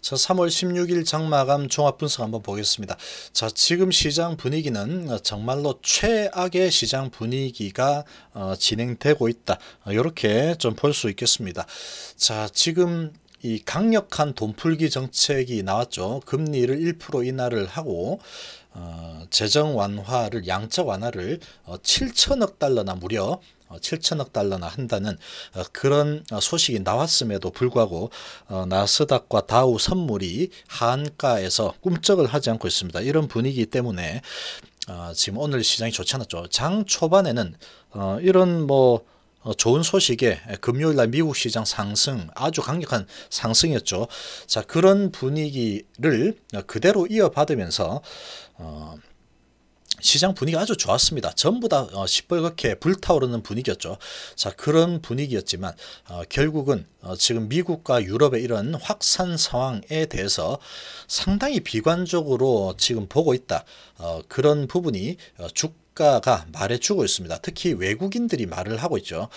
자, 3월 16일 장마감 종합분석 한번 보겠습니다. 자, 지금 시장 분위기는 어, 정말로 최악의 시장 분위기가 어, 진행되고 있다. 이렇게 어, 좀볼 수 있겠습니다. 자, 지금 이 강력한 돈풀기 정책이 나왔죠. 금리를 1% 인하를 하고 어, 재정 완화를 양적 완화를 어, 7천억 달러나 무려 7천억 어, 달러나 한다는 어, 그런 어, 소식이 나왔음에도 불구하고 나스닥과 다우 선물이 한가에서 꿈쩍을 하지 않고 있습니다. 이런 분위기 때문에 지금 오늘 시장이 좋지 않았죠. 장 초반에는 이런 뭐 좋은 소식에 금요일 날 미국 시장 상승 아주 강력한 상승이었죠. 자 그런 분위기를 그대로 이어받으면서 어, 시장 분위기가 아주 좋았습니다. 전부 다 어, 시뻘겋게 불타오르는 분위기였죠. 자 그런 분위기였지만 어, 결국은 어, 지금 미국과 유럽의 이런 확산 상황에 대해서 상당히 비관적으로 지금 보고 있다. 어, 그런 부분이 어, 주가가 말해주고 있습니다. 특히 외국인들이 말을 하고 있죠.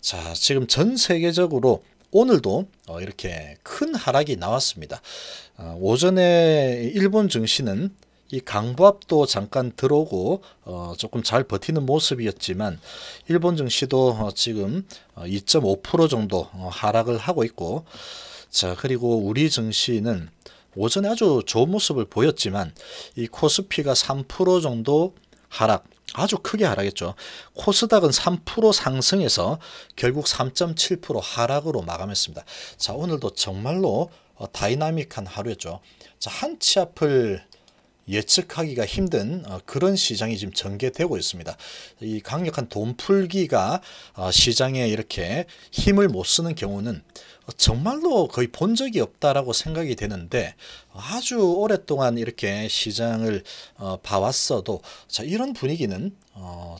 자 지금 전 세계적으로 오늘도 어, 이렇게 큰 하락이 나왔습니다. 오전에 일본 증시는 이 강부압도 잠깐 들어오고 어 조금 잘 버티는 모습이었지만 일본 증시도 어 지금 2.5% 어, 정도 어, 하락을 하고 있고 자 그리고 우리 증시는 오전에 아주 좋은 모습을 보였지만 이 코스피가 3% 정도 하락 아주 크게 하락했죠. 코스닥은 3% 상승해서 결국 3.7% 하락으로 마감했습니다. 자 오늘도 정말로 어, 다이나믹한 하루였죠. 자, 한치 앞을 예측하기가 힘든 어, 그런 시장이 지금 전개되고 있습니다. 이 강력한 돈 풀기가 어, 시장에 이렇게 힘을 못 쓰는 경우는 정말로 거의 본 적이 없다라고 생각이 되는데 아주 오랫동안 이렇게 시장을 어, 봐왔어도 자, 이런 분위기는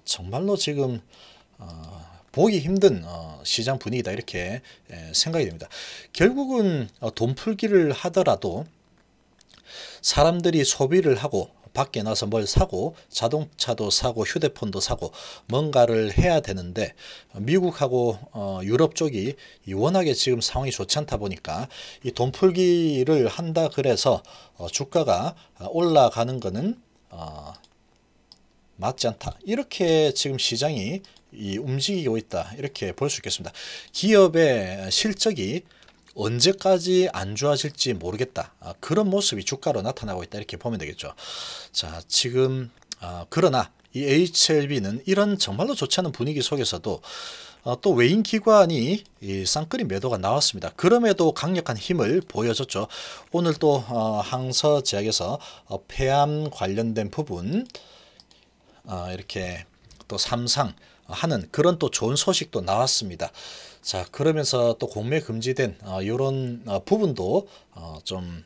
정말로 지금 보기 힘든 시장 분위기다 이렇게 예, 생각이 됩니다. 결국은 돈 풀기를 하더라도 사람들이 소비를 하고 밖에 나서 뭘 사고 자동차도 사고 휴대폰도 사고 뭔가를 해야 되는데 미국하고 어, 유럽 쪽이 워낙에 지금 상황이 좋지 않다 보니까 이 돈 풀기를 한다 그래서 어, 주가가 올라가는 거는 어, 맞지 않다 이렇게 지금 시장이 이 움직이고 있다 이렇게 볼 수 있겠습니다 기업의 실적이 언제까지 안 좋아질지 모르겠다. 아, 그런 모습이 주가로 나타나고 있다. 이렇게 보면 되겠죠. 자, 지금 아, 그러나 이 HLB는 이런 정말로 좋지 않은 분위기 속에서도 아, 또 외인 기관이 이 쌍끌이 매도가 나왔습니다. 그럼에도 강력한 힘을 보여줬죠. 오늘 또 어, 항서제약에서 어, 폐암 관련된 부분 어, 이렇게 또 삼상 하는 그런 또 좋은 소식도 나왔습니다. 자 그러면서 또 공매 금지된 어, 이런 어, 부분도 어, 좀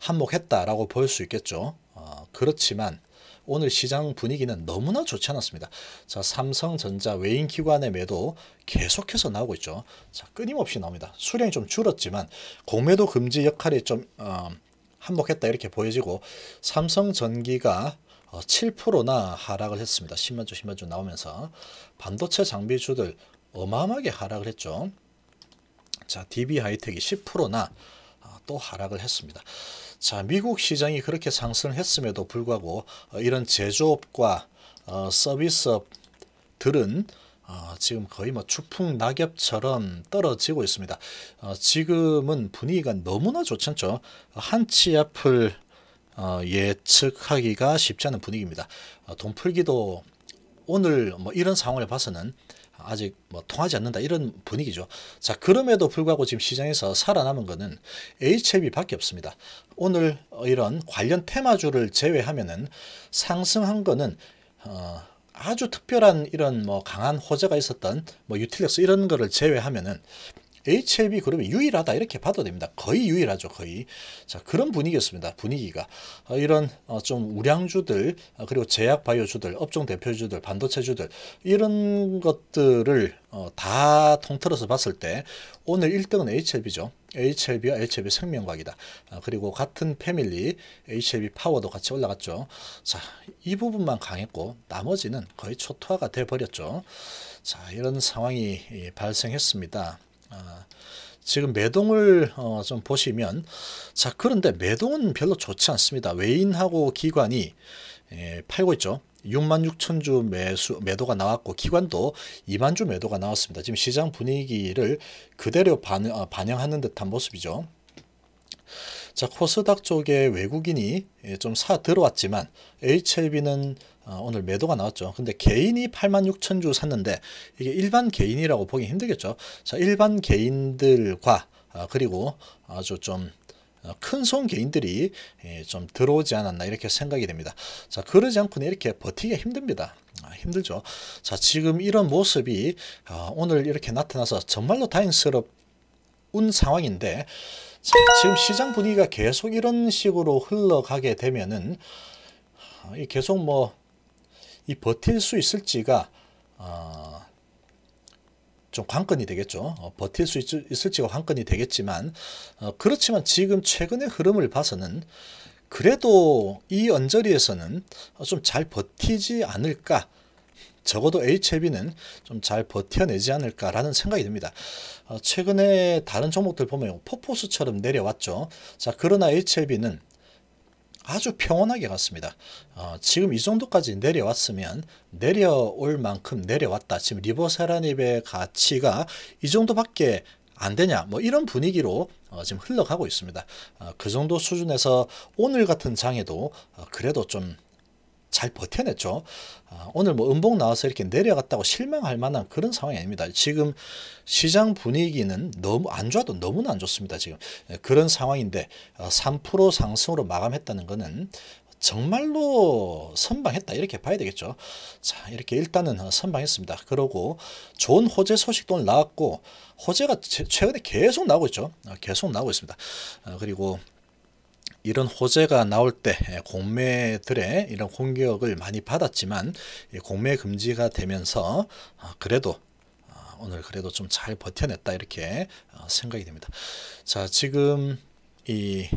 한몫했다라고 볼 수 있겠죠. 어, 그렇지만 오늘 시장 분위기는 너무나 좋지 않았습니다. 자, 삼성전자 외인 기관의 매도 계속해서 나오고 있죠. 자, 끊임없이 나옵니다. 수량이 좀 줄었지만 공매도 금지 역할이 좀 어, 한몫했다 이렇게 보여지고 삼성전기가 7%나 어, 하락을 했습니다. 10만주 10만주 나오면서 반도체 장비주들 어마어마하게 하락을 했죠. 자, DB 하이텍이 10%나 아, 또 하락을 했습니다. 자, 미국 시장이 그렇게 상승을 했음에도 불구하고 어, 이런 제조업과 어, 서비스업들은 어, 지금 거의 뭐 추풍 낙엽처럼 떨어지고 있습니다. 지금은 분위기가 너무나 좋지 않죠. 한치 앞을 예측하기가 쉽지 않은 분위기입니다. 돈 풀기도 오늘 뭐 이런 상황을 봐서는 아직 뭐 통하지 않는다 이런 분위기죠. 자 그럼에도 불구하고 지금 시장에서 살아남은 것은 HLB밖에 없습니다. 오늘 이런 관련 테마주를 제외하면은 상승한 거는 어, 아주 특별한 이런 뭐 강한 호재가 있었던 뭐 유틸렉스 이런 거를 제외하면은 HLB 그룹이 유일하다 이렇게 봐도 됩니다. 거의 유일하죠. 거의. 자 그런 분위기였습니다. 분위기가. 어, 이런 어, 좀 우량주들 어, 그리고 제약바이오주들 업종 대표주들 반도체주들 이런 것들을 어, 다 통틀어서 봤을 때 오늘 1등은 HLB죠. HLB와 HLB 생명과학이다. 어, 그리고 같은 패밀리 HLB 파워도 같이 올라갔죠. 자, 이 부분만 강했고 나머지는 거의 초토화가 돼버렸죠. 자, 이런 상황이 발생했습니다. 아, 지금 매동을 어, 좀 보시면 자 그런데 매동은 별로 좋지 않습니다. 외인하고 기관이 예, 팔고 있죠. 6만 6천 주 매수 매도가 나왔고 기관도 2만 주 매도가 나왔습니다. 지금 시장 분위기를 그대로 반, 어, 반영하는 듯한 모습이죠. 자 코스닥 쪽에 외국인이 예, 좀사 들어왔지만 HLB는 어, 오늘 매도가 나왔죠. 근데 개인이 86,000주 샀는데 이게 일반 개인이라고 보기 힘들겠죠. 자, 일반 개인들과 어, 그리고 아주 좀 어, 큰손 개인들이 예, 좀 들어오지 않았나 이렇게 생각이 됩니다. 자 그러지 않고는 이렇게 버티기 힘듭니다. 아, 힘들죠. 자 지금 이런 모습이 오늘 이렇게 나타나서 정말로 다행스럽운 상황인데 자, 지금 시장 분위기가 계속 이런 식으로 흘러가게 되면은 계속 뭐이 버틸 수 있을지가 어, 좀 관건이 되겠죠. 어, 버틸 수 있을, 지가 관건이 되겠지만 어, 그렇지만 지금 최근의 흐름을 봐서는 그래도 이 언저리에서는 좀 잘 버티지 않을까 적어도 HLB는 좀 잘 버텨내지 않을까라는 생각이 듭니다. 어, 최근에 다른 종목들 보면 퍼포스처럼 내려왔죠. 자 그러나 HLB는 아주 평온하게 갔습니다. 어, 지금 이 정도까지 내려왔으면 내려올 만큼 내려왔다. 지금 리버세라닙의 가치가 이 정도밖에 안 되냐 뭐 이런 분위기로 어, 지금 흘러가고 있습니다. 어, 그 정도 수준에서 오늘 같은 장에도 어, 그래도 좀잘 버텨냈죠. 아, 오늘 뭐 음봉 나와서 이렇게 내려갔다고 실망할 만한 그런 상황이 아닙니다. 지금 시장 분위기는 너무 안 좋아도 너무나 안 좋습니다. 지금 예, 그런 상황인데 3% 아, 상승으로 마감했다는 것은 정말로 선방했다 이렇게 봐야 되겠죠. 자 이렇게 일단은 어, 선방했습니다. 그러고 좋은 호재 소식도 나왔고 호재가 최근에 계속 나오고 있죠. 어, 계속 나오고 있습니다. 어, 그리고 이런 호재가 나올 때 예, 공매들의 이런 공격을 많이 받았지만 공매 금지가 되면서 아, 그래도 아, 오늘 그래도 좀 잘 버텨냈다 이렇게 어, 생각이 됩니다. 자 지금 이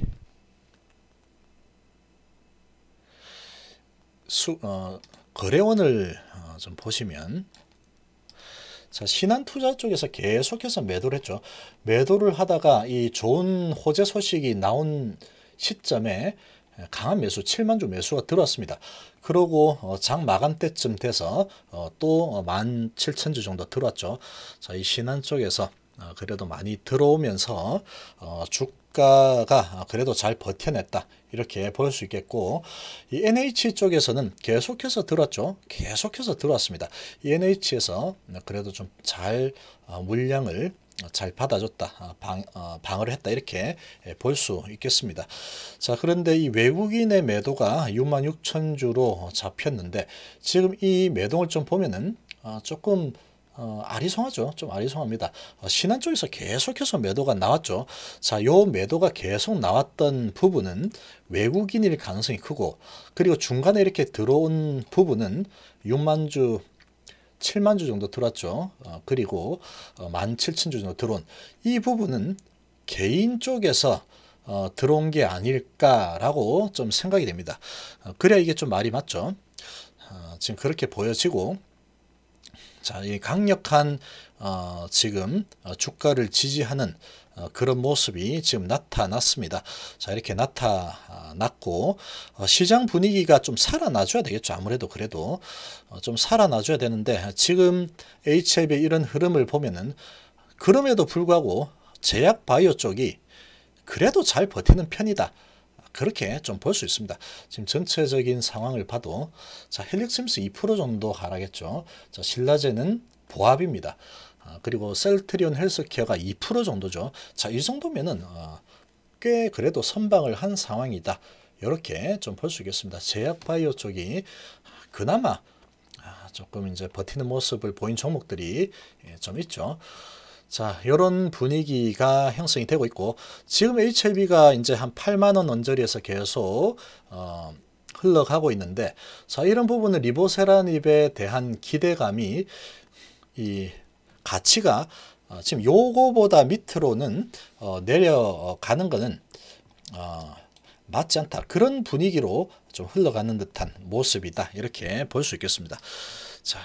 수, 어, 거래원을 어, 좀 보시면 자 신한투자 쪽에서 계속해서 매도를 했죠. 매도를 하다가 이 좋은 호재 소식이 나온 시점에 강한 매수 7만 주 매수가 들어왔습니다. 그러고 어, 장 마감 때쯤 돼서 어, 또 17,000주 정도 들어왔죠. 자, 이 신한 쪽에서 어, 그래도 많이 들어오면서 주가가 그래도 잘 버텨냈다 이렇게 볼 수 있겠고 이 NH 쪽에서는 계속해서 들어왔죠 계속해서 들어왔습니다 이 NH에서 그래도 좀 잘 물량을 어, 잘 받아줬다, 아, 방, 어, 방어를 했다 이렇게 예, 볼수 있겠습니다. 자 그런데 이 외국인의 매도가 6만 6천 주로 잡혔는데 지금 이 매동을 좀 보면은 어, 조금 어, 아리송하죠. 좀 아리송합니다. 어, 신한 쪽에서 계속해서 매도가 나왔죠. 자, 요 매도가 계속 나왔던 부분은 외국인일 가능성이 크고 그리고 중간에 이렇게 들어온 부분은 6만주 7만 주 정도 들어왔죠. 어, 그리고 어, 1 7 0주 정도 들어온 이 부분은 개인 쪽에서 어, 들어온 게 아닐까라고 좀 생각이 됩니다. 어, 그래야 이게 좀 말이 맞죠. 어, 지금 그렇게 보여지고 자, 이 강력한 어, 지금 어, 주가를 지지하는 어, 그런 모습이 지금 나타났습니다. 자 이렇게 나타났고 어, 시장 분위기가 좀 살아나줘야 되겠죠. 아무래도 그래도 어, 좀 살아나줘야 되는데 지금 HF의 이런 흐름을 보면은 그럼에도 불구하고 제약 바이오 쪽이 그래도 잘 버티는 편이다. 그렇게 좀 볼 수 있습니다. 지금 전체적인 상황을 봐도 자 헬릭심스 2% 정도 하락했죠. 자 신라제는 보합입니다. 아, 그리고 셀트리온 헬스케어가 2% 정도죠. 자, 이 정도면은 어, 꽤 그래도 선방을 한 상황이다. 이렇게 좀 볼 수 있겠습니다. 제약바이오 쪽이 아, 그나마 아, 조금 이제 버티는 모습을 보인 종목들이 예, 좀 있죠. 자, 이런 분위기가 형성이 되고 있고 지금 HLB가 이제 한 8만 원 언저리에서 계속 어, 흘러가고 있는데 자, 이런 부분은 리보세라닙에 대한 기대감이 이 가치가 어, 지금 요거보다 밑으로는 어, 내려가는 것은 어, 맞지 않다. 그런 분위기로 좀 흘러가는 듯한 모습이다. 이렇게 볼 수 있겠습니다. 자,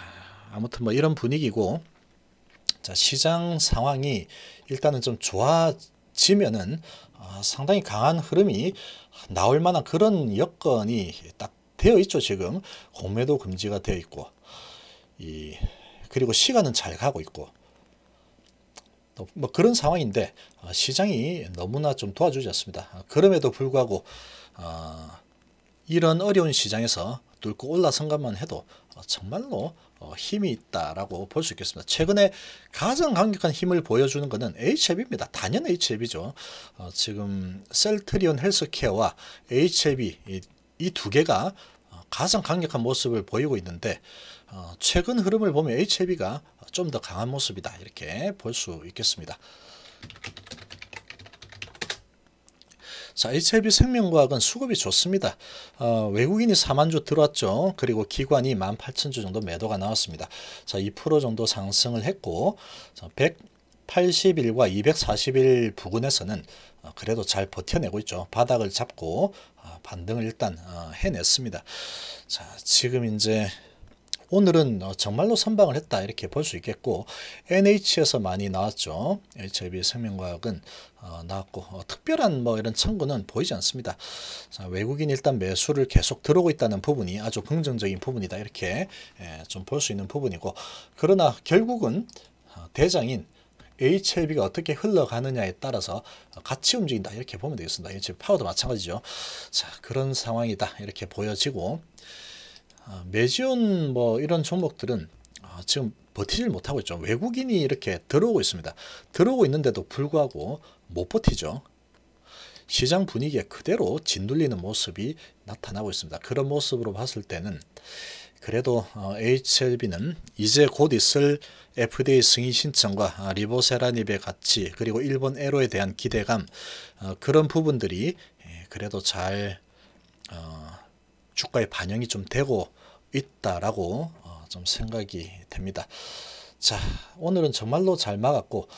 아무튼 뭐 이런 분위기고 자, 시장 상황이 일단은 좀 좋아지면은 어, 상당히 강한 흐름이 나올 만한 그런 여건이 딱 되어 있죠. 지금 공매도 금지가 되어 있고 이 그리고 시간은 잘 가고 있고 뭐 그런 상황인데 어, 시장이 너무나 좀 도와주지 않습니다. 어, 그럼에도 불구하고 어, 이런 어려운 시장에서 뚫고 올라선 것만 해도 정말로 힘이 있다라고 볼 수 있겠습니다. 최근에 가장 강력한 힘을 보여주는 것은 h i 입니다 단연 HIV죠. 지금 셀트리온 헬스케어와 h i 이두 개가 가장 강력한 모습을 보이고 있는데 어, 최근 흐름을 보면 HLB가 좀 더 강한 모습이다 이렇게 볼 수 있겠습니다. 자, HLB 생명과학은 수급이 좋습니다. 어, 외국인이 4만 주 들어왔죠. 그리고 기관이 1만 8천 주 정도 매도가 나왔습니다. 자, 2% 정도 상승을 했고, 자, 181과 241 부근에서는 어, 그래도 잘 버텨내고 있죠. 바닥을 잡고 어, 반등을 일단 어, 해냈습니다. 자, 지금 이제 오늘은 어, 정말로 선방을 했다 이렇게 볼 수 있겠고 NH에서 많이 나왔죠. HIV 생명과학은 어, 나왔고 어, 특별한 뭐 이런 청구는 보이지 않습니다. 자, 외국인 일단 매수를 계속 들어오고 있다는 부분이 아주 긍정적인 부분이다 이렇게 예, 좀볼 수 있는 부분이고 그러나 결국은 대장인 h i v 가 어떻게 흘러가느냐에 따라서 같이 움직인다 이렇게 보면 되겠습니다. HLB 파워도 마찬가지죠. 자 그런 상황이다 이렇게 보여지고 아, 매지온 뭐 이런 종목들은 아, 지금 버티질 못하고 있죠. 외국인이 이렇게 들어오고 있습니다. 들어오고 있는데도 불구하고 못 버티죠. 시장 분위기에 그대로 짓눌리는 모습이 나타나고 있습니다. 그런 모습으로 봤을 때는 그래도 어, HLB는 이제 곧 있을 FDA 승인 신청과 아, 리보세라닙의 가치 그리고 일본 에로에 대한 기대감 어, 그런 부분들이 예, 그래도 잘 어, 주가에 반영이 좀 되고 있다라고 어, 좀 생각이 됩니다. 자, 오늘은 정말로 잘 막았고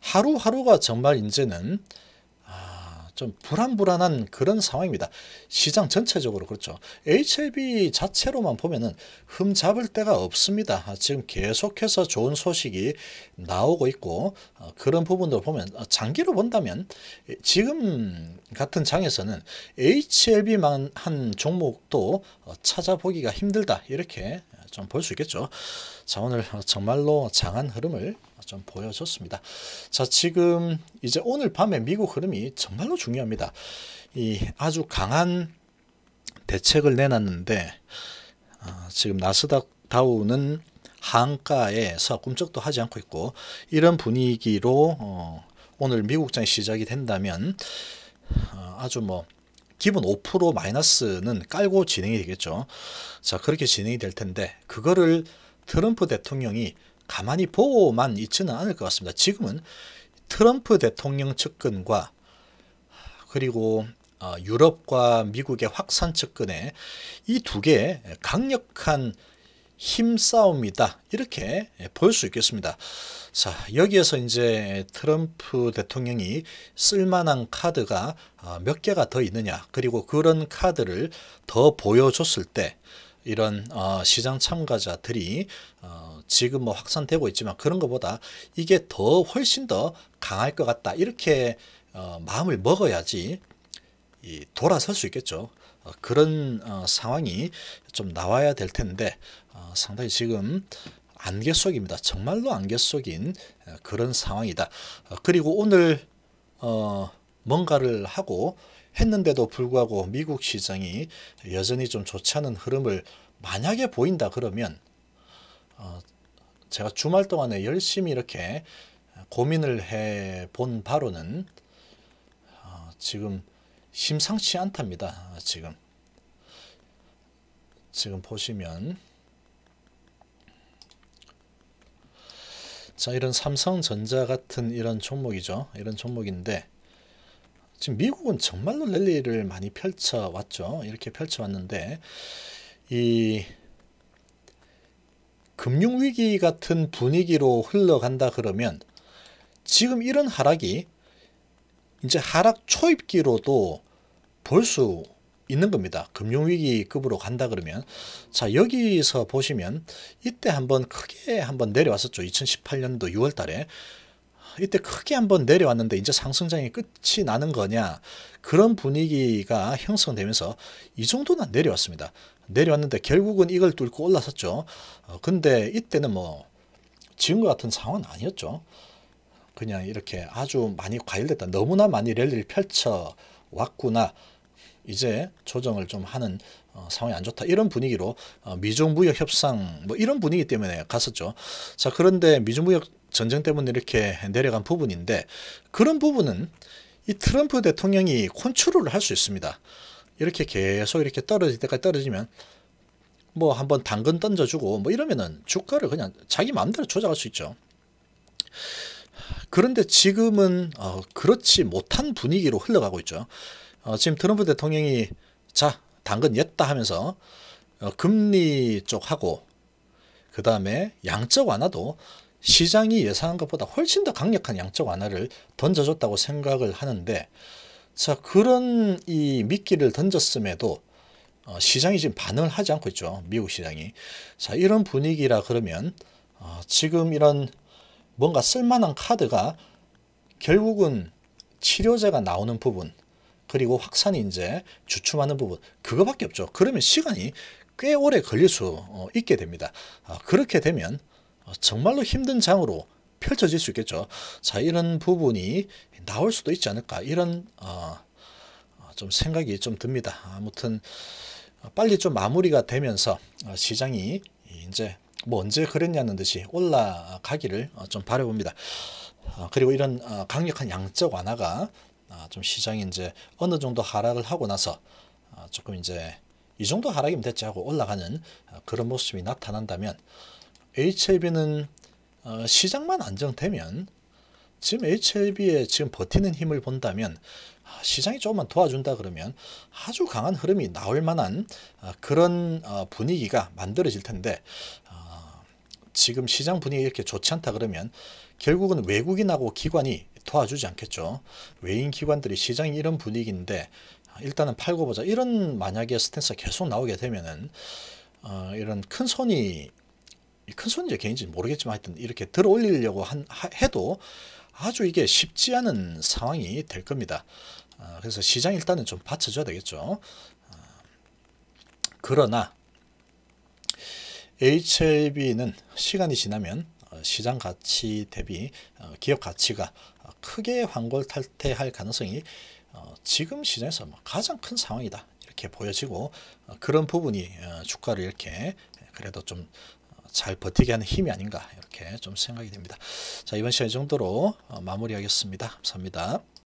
하루하루가 정말 이제는 좀 불안불안한 그런 상황입니다. 시장 전체적으로 그렇죠. HLB 자체로만 보면은 흠 잡을 데가 없습니다. 아, 지금 계속해서 좋은 소식이 나오고 있고 어, 그런 부분도 보면 어, 장기로 본다면 지금 같은 장에서는 HLB만 한 종목도 어, 찾아보기가 힘들다 이렇게 좀 볼 수 있겠죠. 자 오늘 정말로 장한 흐름을 좀 보여줬습니다. 자, 지금 이제 오늘 밤에 미국 흐름이 정말로 중요합니다. 이 아주 강한 대책을 내놨는데 어, 지금 나스닥 다우는 한가에서 꿈쩍도 하지 않고 있고 이런 분위기로 어, 오늘 미국장이 시작이 된다면 어, 아주 뭐 기본 5% 마이너스는 깔고 진행이 되겠죠. 자 그렇게 진행이 될 텐데 그거를 트럼프 대통령이 가만히 보고만 있지는 않을 것 같습니다. 지금은 트럼프 대통령 측근과 그리고 어, 유럽과 미국의 확산 측근의 이 두 개의 강력한 힘싸움이다 이렇게 볼 수 있겠습니다. 자 여기에서 이제 트럼프 대통령이 쓸만한 카드가 어, 몇 개가 더 있느냐 그리고 그런 카드를 더 보여줬을 때 이런 어, 시장 참가자들이 어, 지금 뭐 확산되고 있지만 그런 것보다 이게 더 훨씬 더 강할 것 같다 이렇게 어, 마음을 먹어야지 이, 돌아설 수 있겠죠. 어, 그런 어, 상황이 좀 나와야 될 텐데 어, 상당히 지금 안개 속입니다. 정말로 안개 속인 어, 그런 상황이다. 어, 그리고 오늘 어, 뭔가를 하고 했는데도 불구하고 미국 시장이 여전히 좀 좋지 않은 흐름을 만약에 보인다 그러면 어, 제가 주말 동안에 열심히 이렇게 고민을 해 본 바로는 어, 지금 심상치 않답니다. 지금 지금 보시면 자 이런 삼성전자 같은 이런 종목이죠. 이런 종목인데 지금 미국은 정말로 랠리를 많이 펼쳐왔죠. 이렇게 펼쳐왔는데 이 금융위기 같은 분위기로 흘러간다 그러면 지금 이런 하락이 이제 하락 초입기로도 볼 수 있는 겁니다. 금융위기급으로 간다 그러면 자 여기서 보시면 이때 한번 크게 한번 내려왔었죠. 2018년도 6월 달에 이때 크게 한번 내려왔는데 이제 상승장이 끝이 나는 거냐 그런 분위기가 형성되면서 이 정도는 내려왔습니다. 내려왔는데 결국은 이걸 뚫고 올라섰죠. 어, 근데 이때는 뭐 지금과 같은 상황은 아니었죠. 그냥 이렇게 아주 많이 과열됐다. 너무나 많이 랠리를 펼쳐왔구나. 이제 조정을 좀 하는 어, 상황이 안 좋다 이런 분위기로 어, 미중 무역 협상 뭐 이런 분위기 때문에 갔었죠. 자 그런데 미중 무역 전쟁 때문에 이렇게 내려간 부분인데 그런 부분은 이 트럼프 대통령이 컨트롤을 할 수 있습니다. 이렇게 계속 이렇게 떨어질 때까지 떨어지면 뭐 한번 당근 던져주고 뭐 이러면은 주가를 그냥 자기 마음대로 조작할 수 있죠. 그런데 지금은 어 그렇지 못한 분위기로 흘러가고 있죠. 어 지금 트럼프 대통령이 자 당근 였다 하면서 어 금리 쪽하고 그 다음에 양적 완화도 시장이 예상한 것보다 훨씬 더 강력한 양적 완화를 던져줬다고 생각을 하는데 자 그런 이 미끼를 던졌음에도 어, 시장이 지금 반응을 하지 않고 있죠. 미국 시장이. 자 이런 분위기라 그러면 어, 지금 이런 뭔가 쓸만한 카드가 결국은 치료제가 나오는 부분 그리고 확산이 이제 주춤하는 부분 그거밖에 없죠. 그러면 시간이 꽤 오래 걸릴 수 어, 있게 됩니다. 아, 그렇게 되면 어, 정말로 힘든 장으로 펼쳐질 수 있겠죠. 자 이런 부분이 나올 수도 있지 않을까 이런 어, 어 좀 생각이 좀 듭니다. 아무튼 어, 빨리 좀 마무리가 되면서 시장이 이제 뭐 언제 그랬냐는 듯이 올라가기를 좀 바라봅니다. 그리고 이런 강력한 양적 완화가 좀 시장이 이제 어느 정도 하락을 하고 나서 조금 이제 이 정도 하락이면 됐지 하고 올라가는 그런 모습이 나타난다면 HLB는 어, 시장만 안정되면 지금 HLB에 지금 버티는 힘을 본다면 아, 시장이 조금만 도와준다 그러면 아주 강한 흐름이 나올 만한 아, 그런 어, 분위기가 만들어질 텐데 어, 지금 시장 분위기 이렇게 좋지 않다 그러면 결국은 외국인하고 기관이 도와주지 않겠죠. 외인 기관들이 시장이 이런 분위기인데 아, 일단은 팔고 보자 이런 만약에 스탠스가 계속 나오게 되면은 이런 큰 손이 큰손인지 개인지 모르겠지만 하여튼 이렇게 들어올리려고 한, 하, 해도 아주 이게 쉽지 않은 상황이 될 겁니다. 어, 그래서 시장 일단은 좀 받쳐줘야 되겠죠. 어, 그러나 HLB는 시간이 지나면 어, 시장 가치 대비 어, 기업 가치가 크게 환골탈태할 가능성이 어, 지금 시장에서 뭐 가장 큰 상황이다 이렇게 보여지고 그런 부분이 주가를 이렇게 그래도 좀잘 버티게 하는 힘이 아닌가 이렇게 좀 생각이 됩니다. 자 이번 시간 이 정도로 어, 마무리하겠습니다. 감사합니다.